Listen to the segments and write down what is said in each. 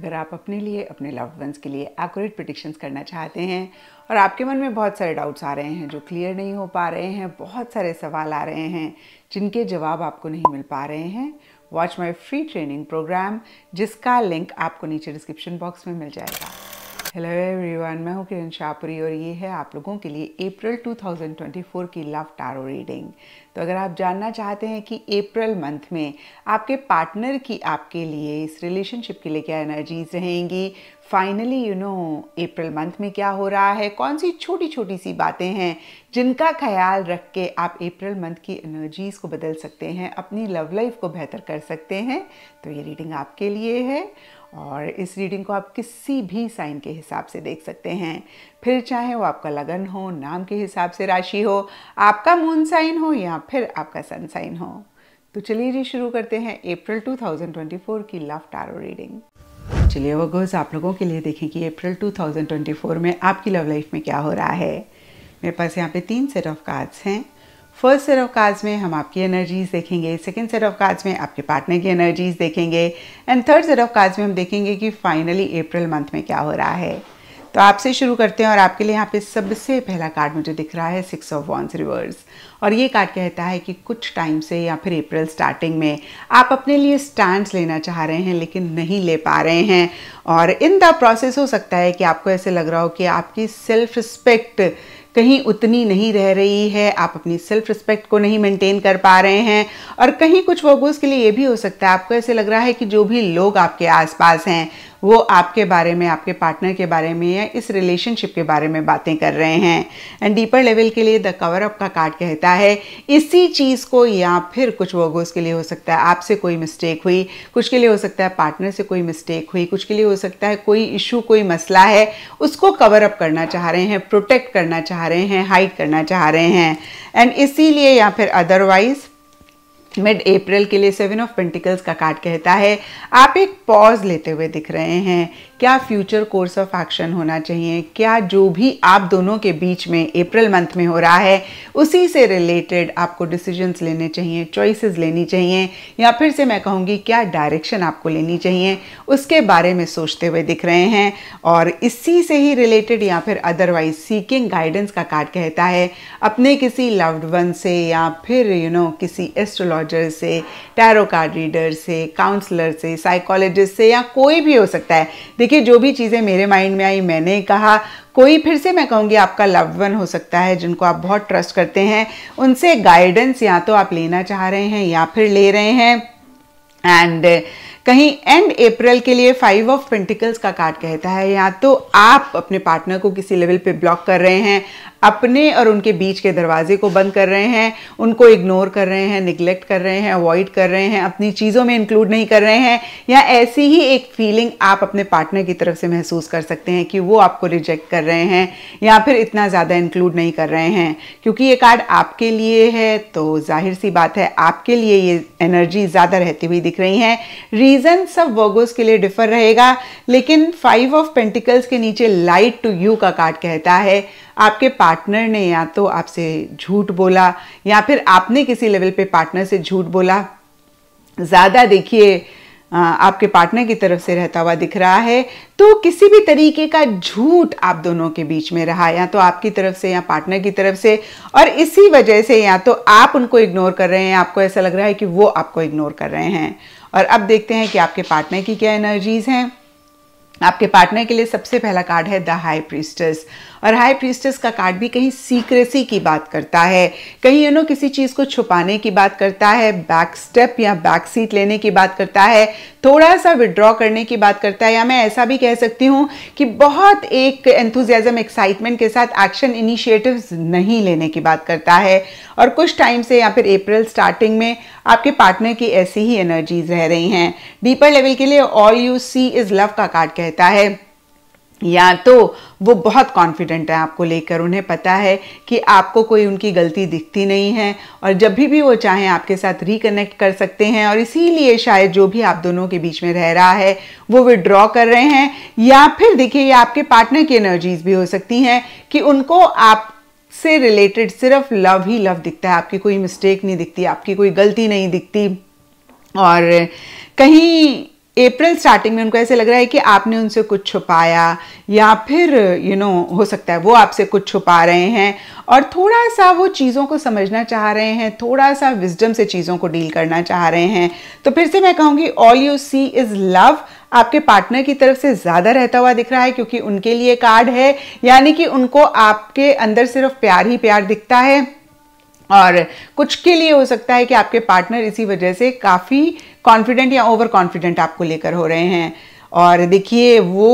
अगर आप अपने लिए अपने लव्ड वंस के लिए एक्यूरेट प्रडिक्शंस करना चाहते हैं और आपके मन में बहुत सारे डाउट्स आ रहे हैं जो क्लियर नहीं हो पा रहे हैं बहुत सारे सवाल आ रहे हैं जिनके जवाब आपको नहीं मिल पा रहे हैं watch my free training program जिसका लिंक आपको नीचे डिस्क्रिप्शन बॉक्स में मिल जाएगा हेलो एवरीवन मैं हूं किरण शाहपुरी और ये है आप लोगों के लिए अप्रैल 2024 की लव टारो रीडिंग तो अगर आप जानना चाहते हैं कि अप्रैल मंथ में आपके पार्टनर की आपके लिए इस रिलेशनशिप के लिए क्या एनर्जीज रहेंगी finally you know April month में क्या हो रहा है कौन सी छोटी छोटी सी बातें हैं जिनका ख्याल रख के आप अप्रैल मंथ की एनर्जीज़ को बदल सकते हैं अपनी लव लाइफ को बेहतर कर सकते हैं तो ये रीडिंग आपके लिए है और इस रीडिंग को आप किसी भी साइन के हिसाब से देख सकते हैं फिर चाहे वो आपका लगन हो नाम के हिसाब से राशि हो आपका मून साइन हो या फिर आपका सन साइन हो तो चलिए जी शुरू करते हैं अप्रैल 2024 की लव टारो रीडिंग चलिए वो गोज़ आप लोगों के लिए देखें कि अप्रैल 2024 में आपकी लव लाइफ में क्या हो रहा है मेरे पास यहाँ पे तीन सेट ऑफ कार्ड्स हैं फर्स्ट सेट ऑफ कार्ड्स में हम आपकी एनर्जीज देखेंगे सेकेंड सेट ऑफ कार्ड्स में आपके पार्टनर की एनर्जीज देखेंगे and third set of cards में हम देखेंगे कि फाइनली अप्रैल मंथ में क्या हो रहा है तो आपसे शुरू करते हैं और आपके लिए यहाँ पे सबसे पहला कार्ड मुझे दिख रहा है सिक्स ऑफ वॉन्स रिवर्स और ये कार्ड कहता है कि कुछ टाइम से या फिर अप्रैल स्टार्टिंग में आप अपने लिए स्टैंड्स लेना चाह रहे हैं लेकिन नहीं ले पा रहे हैं और इन द प्रोसेस हो सकता है कि आपको ऐसे लग रहा हो कि आपकी सेल्फ रिस्पेक्ट कहीं उतनी नहीं रह रही है आप अपनी सेल्फ रिस्पेक्ट को नहीं मेंटेन कर पा रहे हैं और कहीं कुछ वर्गोज के लिए ये भी हो सकता है आपको ऐसे लग रहा है कि जो भी लोग आपके आसपास हैं वो आपके बारे में आपके पार्टनर के बारे में या इस रिलेशनशिप के बारे में बातें कर रहे हैं एंड डीपर लेवल के लिए द कवर अप का कार्ड कहता है इसी चीज़ को या फिर कुछ वर्गोस के लिए हो सकता है आपसे कोई मिस्टेक हुई कुछ के लिए हो सकता है पार्टनर से कोई मिस्टेक हुई कुछ के लिए हो सकता है कोई इशू कोई मसला है उसको कवर अप करना चाह रहे हैं प्रोटेक्ट करना चाह रहे हैं हाइड करना चाह रहे हैं एंड इसीलिए या फिर अदरवाइज़ मिड अप्रैल के लिए सेवन ऑफ पेंटिकल्स का कार्ड कहता है आप एक पॉज लेते हुए दिख रहे हैं क्या फ्यूचर कोर्स ऑफ एक्शन होना चाहिए क्या जो भी आप दोनों के बीच में अप्रैल मंथ में हो रहा है उसी से रिलेटेड आपको डिसीजंस लेने चाहिए चॉइसेस लेनी चाहिए या फिर से मैं कहूँगी क्या डायरेक्शन आपको लेनी चाहिए उसके बारे में सोचते हुए दिख रहे हैं और इसी से ही रिलेटेड या फिर अदरवाइज सीकिंग गाइडेंस का कार्ड कहता है अपने किसी लव्ड वन से या फिर यू you नो know, किसी एस्ट्रोलॉज एस्ट्रोलॉजर से टैरो कार्ड रीडर से काउंसलर से साइकोलॉजिस्ट से या कोई भी हो सकता है देखिए जो भी चीज़ें मेरे माइंड में आई मैंने कहा कोई फिर से मैं कहूँगी आपका लव वन हो सकता है जिनको आप बहुत ट्रस्ट करते हैं उनसे गाइडेंस या तो आप लेना चाह रहे हैं या फिर ले रहे हैं एंड कहीं एंड अप्रैल के लिए फाइव ऑफ पेंटिकल्स का कार्ड कहता है या तो आप अपने पार्टनर को किसी लेवल पे ब्लॉक कर रहे हैं अपने और उनके बीच के दरवाजे को बंद कर रहे हैं उनको इग्नोर कर रहे हैं निगलेक्ट कर रहे हैं अवॉइड कर रहे हैं अपनी चीज़ों में इंक्लूड नहीं कर रहे हैं या ऐसी ही एक फीलिंग आप अपने पार्टनर की तरफ से महसूस कर सकते हैं कि वो आपको रिजेक्ट कर रहे हैं या फिर इतना ज़्यादा इंक्लूड नहीं कर रहे हैं क्योंकि ये कार्ड आपके लिए है तो जाहिर सी बात है आपके लिए ये एनर्जी ज़्यादा रहती हुई दिख रही है रीजन सब वर्गोस के लिए डिफर रहेगा लेकिन फाइव ऑफ पेंटिकल्स के नीचे लाइट टू यू का कार्ड कहता है आपके पार्टनर ने या तो आपसे झूठ बोला या फिर आपने किसी लेवल पे पार्टनर से झूठ बोला ज़्यादा देखिए आपके पार्टनर की तरफ से रहता हुआ दिख रहा है तो किसी भी तरीके का झूठ आप दोनों के बीच में रहा या तो आपकी तरफ से या पार्टनर की तरफ से और इसी वजह से या तो आप उनको इग्नोर कर रहे हैं आपको ऐसा लग रहा है कि वो आपको इग्नोर कर रहे हैं और अब देखते हैं कि आपके पार्टनर की क्या एनर्जीज हैं आपके पार्टनर के लिए सबसे पहला कार्ड है द हाई प्रिस्टर्स और हाई प्रीस्टेस का कार्ड भी कहीं सीक्रेसी की बात करता है कहीं यू नो किसी चीज़ को छुपाने की बात करता है बैक स्टेप या बैक सीट लेने की बात करता है थोड़ा सा विड्रॉ करने की बात करता है या मैं ऐसा भी कह सकती हूँ कि बहुत एक एंथुजियाज़म एक्साइटमेंट के साथ एक्शन इनिशिएटिव नहीं लेने की बात करता है और कुछ टाइम से या फिर अप्रैल स्टार्टिंग में आपके पार्टनर की ऐसी ही एनर्जीज रह रही हैं डीपर लेवल के लिए all you see is love का कार्ड कहता है या तो वो बहुत कॉन्फिडेंट है आपको लेकर उन्हें पता है कि आपको कोई उनकी गलती दिखती नहीं है और जब भी भी वो चाहें आपके साथ रिकनेक्ट कर सकते हैं और इसीलिए शायद जो भी आप दोनों के बीच में रह रहा है वो विड्रॉ कर रहे हैं या फिर देखिए ये आपके पार्टनर की एनर्जीज भी हो सकती हैं कि उनको आप से रिलेटेड सिर्फ लव ही लव दिखता है आपकी कोई मिस्टेक नहीं दिखती आपकी कोई गलती नहीं दिखती और कहीं अप्रैल स्टार्टिंग में उनको ऐसे लग रहा है कि आपने उनसे कुछ छुपाया या फिर यू you नो know, हो सकता है वो आपसे कुछ छुपा रहे हैं और थोड़ा सा वो चीज़ों को समझना चाह रहे हैं थोड़ा सा विजडम से चीज़ों को डील करना चाह रहे हैं तो फिर से मैं कहूँगी all you see is love आपके पार्टनर की तरफ से ज़्यादा रहता हुआ दिख रहा है क्योंकि उनके लिए कार्ड है यानी कि उनको आपके अंदर सिर्फ प्यार ही प्यार दिखता है और कुछ के लिए हो सकता है कि आपके पार्टनर इसी वजह से काफ़ी कॉन्फिडेंट या ओवर कॉन्फिडेंट आपको लेकर हो रहे हैं और देखिए वो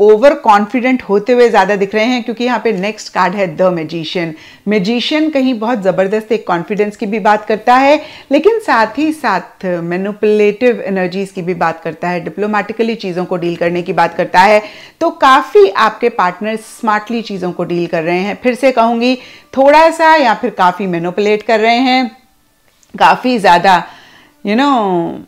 ओवर कॉन्फिडेंट होते हुए ज़्यादा दिख रहे हैं क्योंकि यहाँ पे नेक्स्ट कार्ड है द मेजिशियन मेजिशियन कहीं बहुत ज़बरदस्त एक कॉन्फिडेंस की भी बात करता है लेकिन साथ ही साथ मैनुपुलेटिव एनर्जीज़ की भी बात करता है डिप्लोमेटिकली चीज़ों को डील करने की बात करता है तो काफ़ी आपके पार्टनर स्मार्टली चीज़ों को डील कर रहे हैं फिर से कहूँगी थोड़ा सा या फिर काफ़ी मैनुपुलेट कर रहे हैं काफ़ी ज़्यादा you you know know,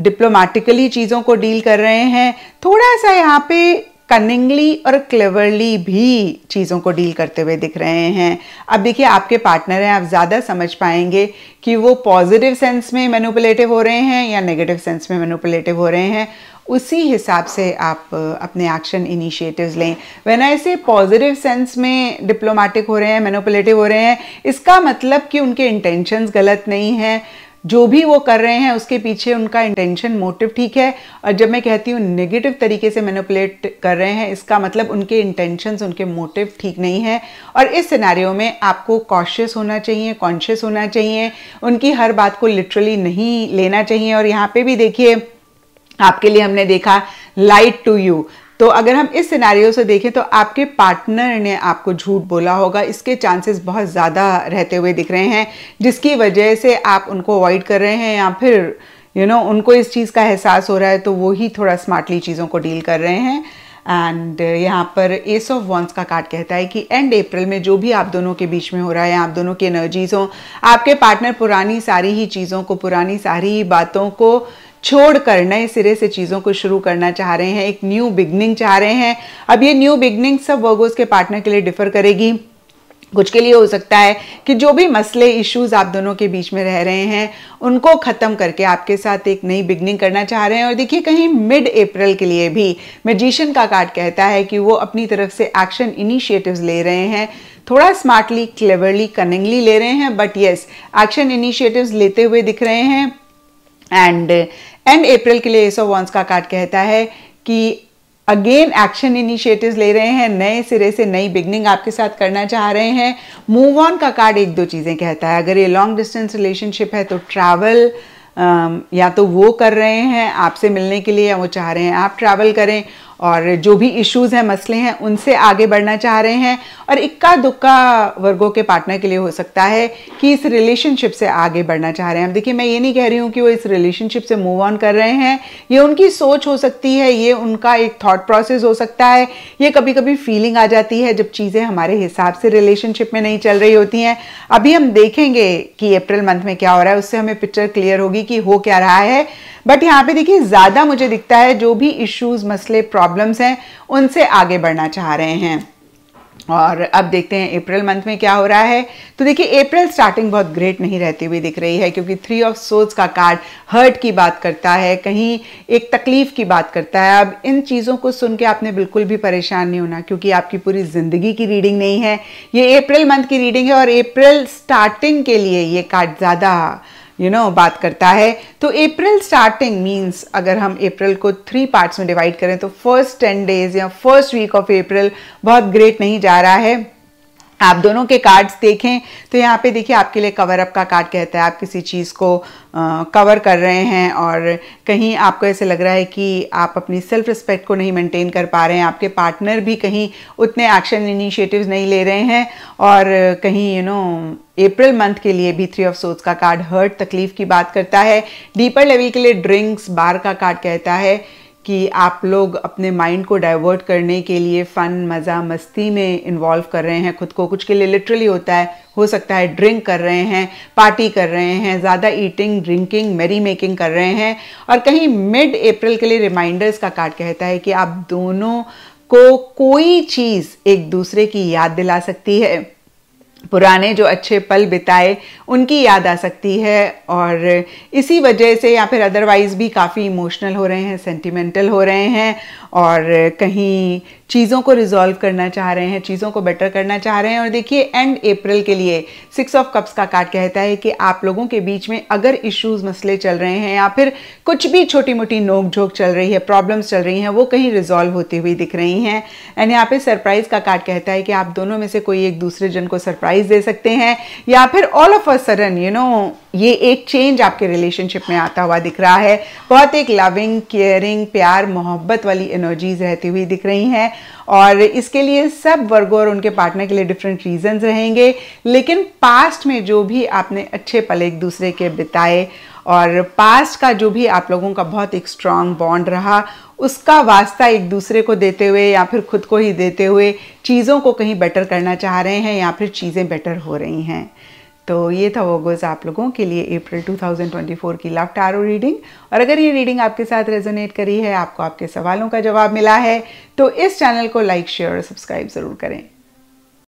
diplomatically चीज़ों को डील कर रहे हैं थोड़ा सा यहाँ पे कनिंगली और क्लेवरली भी चीज़ों को डील करते हुए दिख रहे हैं अब देखिए आपके पार्टनर हैं आप ज़्यादा समझ पाएंगे कि वो पॉजिटिव सेंस में मैनुपुलेटिव हो रहे हैं या नेगेटिव सेंस में मैनुपुलेटिव हो रहे हैं उसी हिसाब से आप अपने एक्शन इनिशिएटिव्स लें when I say positive sense में डिप्लोमेटिक हो रहे हैं मैनुपुलेटिव हो रहे हैं इसका मतलब कि उनके इंटेंशंस गलत नहीं हैं जो भी वो कर रहे हैं उसके पीछे उनका इंटेंशन मोटिव ठीक है और जब मैं कहती हूँ नेगेटिव तरीके से मैनिपुलेट कर रहे हैं इसका मतलब उनके इंटेंशंस उनके मोटिव ठीक नहीं है और इस सिनेरियो में आपको कॉशियस होना चाहिए कॉन्शियस होना चाहिए उनकी हर बात को लिटरली नहीं लेना चाहिए और यहाँ पे भी देखिए आपके लिए हमने देखा लाइट टू यू तो अगर हम इस सिनेरियो से देखें तो आपके पार्टनर ने आपको झूठ बोला होगा इसके चांसेस बहुत ज़्यादा रहते हुए दिख रहे हैं जिसकी वजह से आप उनको अवॉइड कर रहे हैं या फिर यू you नो know, उनको इस चीज़ का एहसास हो रहा है तो वो ही थोड़ा स्मार्टली चीज़ों को डील कर रहे हैं एंड यहाँ पर एस ऑफ वॉन्स का कार्ड कहता है कि एंड अप्रैल में जो भी आप दोनों के बीच में हो रहा है आप दोनों की एनर्जीज हों आपके पार्टनर पुरानी सारी ही चीज़ों को पुरानी सारी ही बातों को छोड़ कर नए सिरे से चीज़ों को शुरू करना चाह रहे हैं एक न्यू बिगनिंग चाह रहे हैं अब ये न्यू बिगनिंग सब वर्गोज के पार्टनर के लिए डिफर करेगी कुछ के लिए हो सकता है कि जो भी मसले इश्यूज आप दोनों के बीच में रह रहे हैं उनको ख़त्म करके आपके साथ एक नई बिगनिंग करना चाह रहे हैं और देखिए कहीं मिड अप्रैल के लिए भी मेजिशियन का कार्ड कहता है कि वो अपनी तरफ से एक्शन इनिशिएटिव्स ले रहे हैं थोड़ा स्मार्टली क्लेवरली कनिंगली ले रहे हैं बट येस एक्शन इनिशिएटिव्स लेते हुए दिख रहे हैं एंड एंड अप्रैल के लिए एस ऑफ वॉन्स का कार्ड कहता है कि अगेन एक्शन इनिशिएटिव्स ले रहे हैं नए सिरे से नई बिगनिंग आपके साथ करना चाह रहे हैं मूव ऑन का कार्ड एक दो चीज़ें कहता है अगर ये लॉन्ग डिस्टेंस रिलेशनशिप है तो ट्रैवल um, या तो वो कर रहे हैं आपसे मिलने के लिए या वो चाह रहे हैं आप ट्रैवल करें और जो भी इश्यूज हैं मसले हैं उनसे आगे बढ़ना चाह रहे हैं और इक्का दुक्का वर्गों के पार्टनर के लिए हो सकता है कि इस रिलेशनशिप से आगे बढ़ना चाह रहे हैं अब देखिए मैं ये नहीं कह रही हूँ कि वो इस रिलेशनशिप से मूव ऑन कर रहे हैं ये उनकी सोच हो सकती है ये उनका एक थाट प्रोसेस हो सकता है ये कभी कभी फीलिंग आ जाती है जब चीज़ें हमारे हिसाब से रिलेशनशिप में नहीं चल रही होती हैं अभी हम देखेंगे कि अप्रैल मंथ में क्या हो रहा है उससे हमें पिक्चर क्लियर होगी कि हो क्या रहा है बट यहाँ पे देखिए ज़्यादा मुझे दिखता है जो भी इश्यूज मसले प्रॉब्लम्स हैं उनसे आगे बढ़ना चाह रहे हैं और अब देखते हैं अप्रैल मंथ में क्या हो रहा है तो देखिए अप्रैल स्टार्टिंग बहुत ग्रेट नहीं रहती हुई दिख रही है क्योंकि थ्री ऑफ सोल्स का कार्ड हर्ट की बात करता है कहीं एक तकलीफ की बात करता है अब इन चीज़ों को सुन के आपने बिल्कुल भी परेशान नहीं होना क्योंकि आपकी पूरी ज़िंदगी की रीडिंग नहीं है ये अप्रैल मंथ की रीडिंग है और अप्रैल स्टार्टिंग के लिए ये कार्ड ज़्यादा यू नो बात करता है तो अप्रैल स्टार्टिंग मीन्स अगर हम अप्रैल को थ्री पार्ट्स में डिवाइड करें तो फर्स्ट टेन डेज या फर्स्ट वीक ऑफ अप्रैल बहुत ग्रेट नहीं जा रहा है आप दोनों के कार्ड्स देखें तो यहाँ पे देखिए आपके लिए कवर अप का कार्ड कहता है आप किसी चीज़ को आ, कवर कर रहे हैं और कहीं आपको ऐसे लग रहा है कि आप अपनी सेल्फ रिस्पेक्ट को नहीं मेंटेन कर पा रहे हैं आपके पार्टनर भी कहीं उतने एक्शन इनिशिएटिव्स नहीं ले रहे हैं और कहीं यू नो अप्रैल मंथ के लिए भी थ्री ऑफ सोर्स का कार्ड हर्ट तकलीफ की बात करता है डीपर लेवल के लिए ड्रिंक्स बार का कार्ड कहता है कि आप लोग अपने माइंड को डाइवर्ट करने के लिए फ़न मज़ा मस्ती में इन्वॉल्व कर रहे हैं खुद को कुछ के लिए लिटरली होता है हो सकता है ड्रिंक कर रहे हैं पार्टी कर रहे हैं ज़्यादा ईटिंग ड्रिंकिंग मेरी मेकिंग कर रहे हैं और कहीं मिड अप्रैल के लिए रिमाइंडर्स का कार्ड कहता है कि आप दोनों को कोई चीज़ एक दूसरे की याद दिला सकती है पुराने जो अच्छे पल बिताए उनकी याद आ सकती है और इसी वजह से या फिर अदरवाइज़ भी काफ़ी इमोशनल हो रहे हैं सेंटिमेंटल हो रहे हैं और कहीं चीज़ों को रिजॉल्व करना चाह रहे हैं चीज़ों को बेटर करना चाह रहे हैं और देखिए एंड अप्रैल के लिए सिक्स ऑफ कप्स का कार्ड कहता है कि आप लोगों के बीच में अगर इश्यूज मसले चल रहे हैं या फिर कुछ भी छोटी मोटी नोक झोंक चल रही है प्रॉब्लम्स चल रही हैं वो कहीं रिजॉल्व होती हुई दिख रही हैं एंड यहाँ पे सरप्राइज का कार्ड कहता है कि आप दोनों में से कोई एक दूसरे जन को सरप्राइज दे सकते हैं या फिर all of a sudden you know ये एक चेंज आपके रिलेशनशिप में आता हुआ दिख रहा है बहुत एक लविंग केयरिंग प्यार मोहब्बत वाली एनर्जीज रहती हुई दिख रही हैं और इसके लिए सब वर्गों और उनके पार्टनर के लिए डिफरेंट रीजंस रहेंगे लेकिन पास्ट में जो भी आपने अच्छे पल एक दूसरे के बिताए और पास्ट का जो भी आप लोगों का बहुत एक स्ट्रांग बॉन्ड रहा उसका वास्ता एक दूसरे को देते हुए या फिर खुद को ही देते हुए चीज़ों को कहीं बेटर करना चाह रहे हैं या फिर चीज़ें बेटर हो रही हैं तो ये था वो गोज आप लोगों के लिए अप्रैल 2024 की लव टैरो रीडिंग और अगर ये रीडिंग आपके साथ रेजोनेट करी है आपको आपके सवालों का जवाब मिला है तो इस चैनल को लाइक शेयर और सब्सक्राइब ज़रूर करें